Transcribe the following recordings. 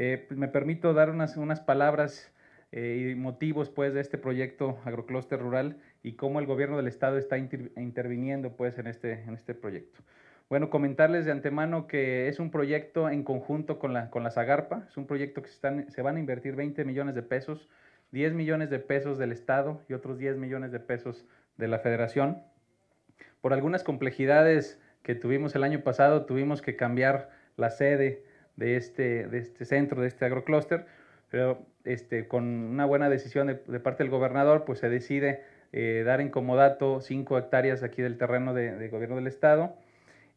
Eh, pues, me permito dar unas, palabras eh, y motivos pues, de este proyecto Agroclúster Rural y cómo el gobierno del estado está interviniendo pues, en, este, en este proyecto. Bueno, comentarles de antemano que es un proyecto en conjunto con la, con la Zagarpa, es un proyecto que se van a invertir 20 millones de pesos, 10 millones de pesos del Estado y otros 10 millones de pesos de la Federación. Por algunas complejidades que tuvimos el año pasado, tuvimos que cambiar la sede de este, de este centro, de este agroclúster, pero este, con una buena decisión de, parte del gobernador, pues se decide eh, dar en comodato 5 hectáreas aquí del terreno de, gobierno del estado.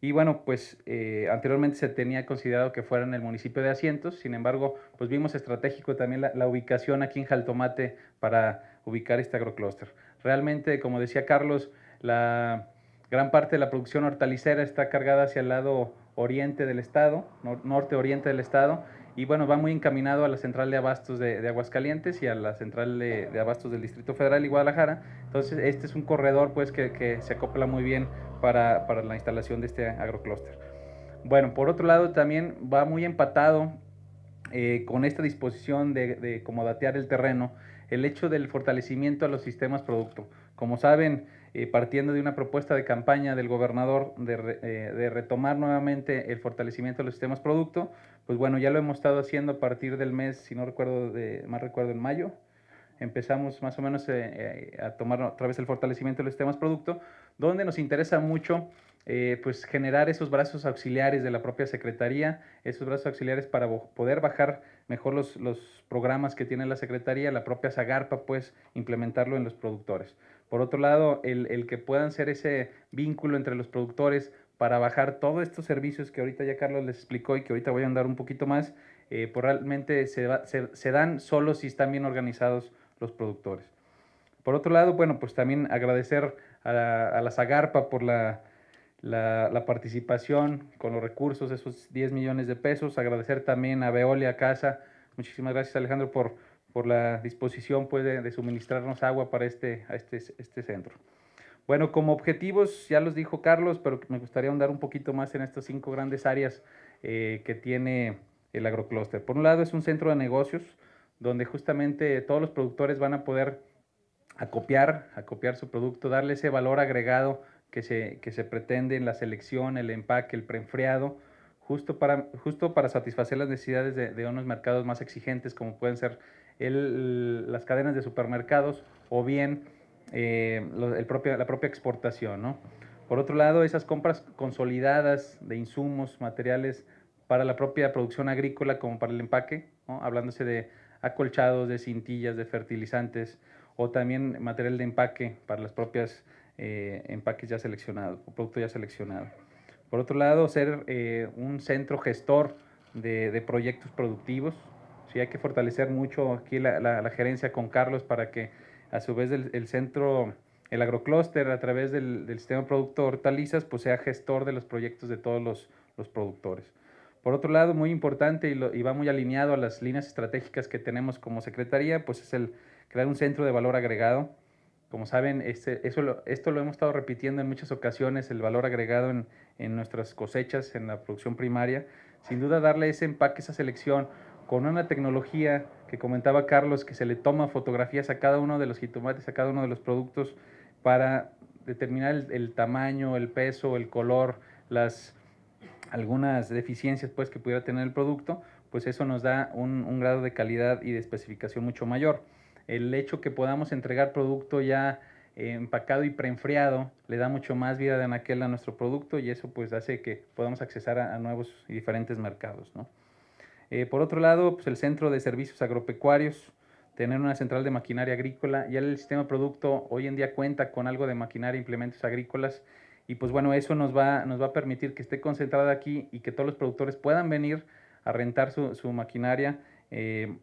Y bueno, pues eh, anteriormente se tenía considerado que fuera en el municipio de Asientos, sin embargo, pues vimos estratégico también la, la ubicación aquí en Jaltomate para ubicar este agroclúster. Realmente, como decía Carlos, la gran parte de la producción hortalicera está cargada hacia el lado oriente del estado, norte-oriente del estado, y bueno, va muy encaminado a la central de abastos de, Aguascalientes y a la central de, abastos del Distrito Federal y Guadalajara. Entonces, este es un corredor pues que, se acopla muy bien para, la instalación de este agroclúster. Bueno, por otro lado, también va muy empatado eh, con esta disposición de, de comodatear el terreno, el hecho del fortalecimiento a los sistemas producto. Como saben, eh, partiendo de una propuesta de campaña del gobernador eh, de, retomar nuevamente el fortalecimiento de los sistemas producto, pues bueno, ya lo hemos estado haciendo a partir del mes, si no recuerdo, de, más recuerdo en mayo, empezamos más o menos eh, a tomar otra vez el fortalecimiento de los sistemas producto, donde nos interesa mucho pues generar esos brazos auxiliares de la propia Secretaría, esos brazos auxiliares para poder bajar mejor los, los programas que tiene la Secretaría, la propia Zagarpa, pues implementarlo en los productores. Por otro lado, el, que puedan ser ese vínculo entre los productores para bajar todos estos servicios que ahorita ya Carlos les explicó y que ahorita voy a andar un poquito más, eh, pues realmente se, se, dan solo si están bien organizados los productores. Por otro lado, bueno, pues también agradecer a la, a Zagarpa por la, la, participación con los recursos, esos 10 millones de pesos. Agradecer también a Veolia Casa. Muchísimas gracias, Alejandro, por, por la disposición puede de, suministrarnos agua para este, este, este, centro. Bueno, como objetivos, ya los dijo Carlos, pero me gustaría ahondar un poquito más en estas cinco grandes áreas eh, que tiene el Agrocluster. Por un lado, es un centro de negocios donde justamente todos los productores van a poder acopiar, acopiar su producto, darle ese valor agregado que se, que se pretende en la selección, el empaque, el preenfriado, justo para, justo para satisfacer las necesidades de, unos mercados más exigentes como pueden ser el, las cadenas de supermercados o bien eh, el propio, la propia exportación. Por otro lado, esas compras consolidadas de insumos, materiales para la propia producción agrícola como para el empaque, hablándose de acolchados, de cintillas, de fertilizantes o también material de empaque para las propias eh, empaques ya seleccionados o producto ya seleccionado. Por otro lado, ser eh, un centro gestor de, proyectos productivos. Sí, hay que fortalecer mucho aquí la, gerencia con Carlos para que a su vez el, centro, el agroclúster a través del, del, sistema producto hortalizas, pues sea gestor de los proyectos de todos los, productores. Por otro lado, muy importante y, y, va muy alineado a las líneas estratégicas que tenemos como secretaría, pues es el crear un centro de valor agregado como saben, este, eso esto lo hemos estado repitiendo en muchas ocasiones, el valor agregado en, nuestras cosechas, en la producción primaria. Sin duda darle ese empaque, esa selección, con una tecnología que comentaba Carlos, que se le toma fotografías a cada uno de los jitomates, a cada uno de los productos, para determinar el, tamaño, el peso, el color, las algunas deficiencias pues, que pudiera tener el producto, pues eso nos da un grado de calidad y de especificación mucho mayor el hecho que podamos entregar producto ya eh, empacado y preenfriado le da mucho más vida de anaquel a nuestro producto y eso pues hace que podamos accesar a, nuevos y diferentes mercados. Eh, por otro lado, pues el Centro de Servicios Agropecuarios, tener una central de maquinaria agrícola, ya el sistema producto hoy en día cuenta con algo de maquinaria e implementos agrícolas y pues bueno, eso nos va, nos va a permitir que esté concentrado aquí y que todos los productores puedan venir a rentar su, maquinaria eh,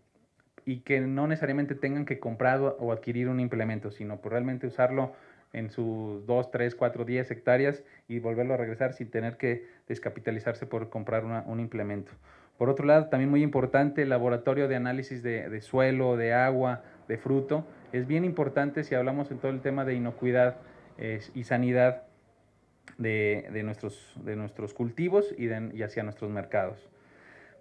y que no necesariamente tengan que comprar o adquirir un implemento, sino por realmente usarlo en sus 2, 3, 4, 10 hectáreas y volverlo a regresar sin tener que descapitalizarse por comprar un implemento. Por otro lado, también muy importante, el laboratorio de análisis de, suelo, de agua, de fruto, es bien importante si hablamos en todo el tema de inocuidad eh, y sanidad de, nuestros, cultivos y, y hacia nuestros mercados.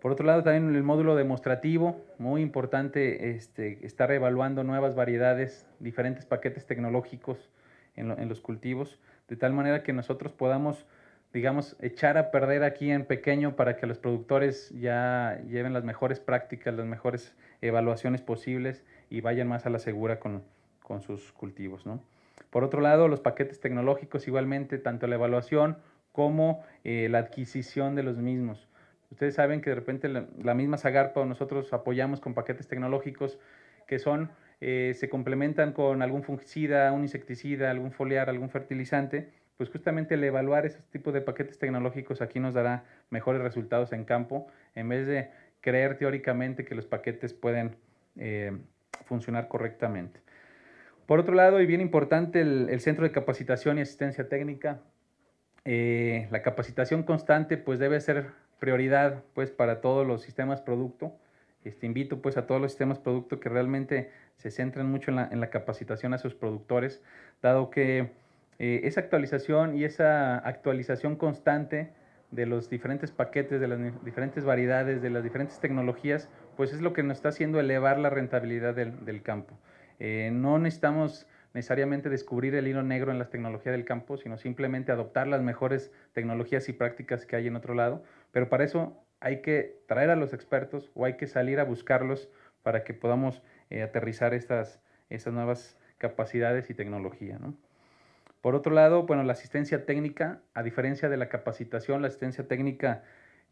Por otro lado, también el módulo demostrativo, muy importante este, estar evaluando nuevas variedades, diferentes paquetes tecnológicos en, los cultivos, de tal manera que nosotros podamos digamos, echar a perder aquí en pequeño para que los productores ya lleven las mejores prácticas, las mejores evaluaciones posibles y vayan más a la segura con, sus cultivos. ¿no? Por otro lado, los paquetes tecnológicos igualmente, tanto la evaluación como eh, la adquisición de los mismos. Ustedes saben que de repente la, misma Zagarpa o nosotros apoyamos con paquetes tecnológicos que son, eh, se complementan con algún fungicida, un insecticida, algún foliar, algún fertilizante, pues justamente el evaluar esos tipos de paquetes tecnológicos aquí nos dará mejores resultados en campo, en vez de creer teóricamente que los paquetes pueden eh, funcionar correctamente. Por otro lado, y bien importante, el, Centro de Capacitación y Asistencia Técnica. Eh, la capacitación constante pues debe ser prioridad pues para todos los sistemas producto. Este, invito pues a todos los sistemas producto que realmente se centren mucho en la, capacitación a sus productores, dado que eh, esa actualización y esa actualización constante de los diferentes paquetes, de las diferentes variedades, de las diferentes tecnologías, pues es lo que nos está haciendo elevar la rentabilidad del, campo. Eh, no necesitamos necesariamente descubrir el hilo negro en las tecnologías del campo, sino simplemente adoptar las mejores tecnologías y prácticas que hay en otro lado pero para eso hay que traer a los expertos o hay que salir a buscarlos para que podamos eh, aterrizar estas, estas, nuevas capacidades y tecnología. Por otro lado, bueno, la asistencia técnica, a diferencia de la capacitación, la asistencia técnica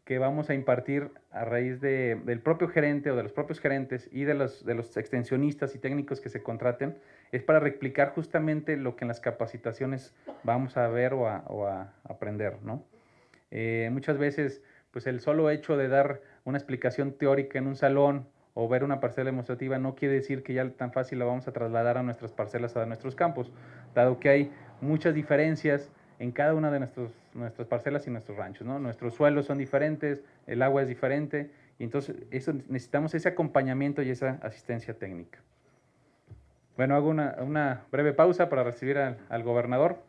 que vamos a impartir a raíz del propio gerente o de los propios gerentes y de los, de los extensionistas y técnicos que se contraten, es para replicar justamente lo que en las capacitaciones vamos a ver o a, aprender, eh, muchas veces pues el solo hecho de dar una explicación teórica en un salón o ver una parcela demostrativa no quiere decir que ya tan fácil la vamos a trasladar a nuestras parcelas, a nuestros campos, dado que hay muchas diferencias en cada una de nuestros, nuestras parcelas y nuestros ranchos. ¿no? Nuestros suelos son diferentes, el agua es diferente, y entonces eso, necesitamos ese acompañamiento y esa asistencia técnica. Bueno, hago una, breve pausa para recibir al gobernador.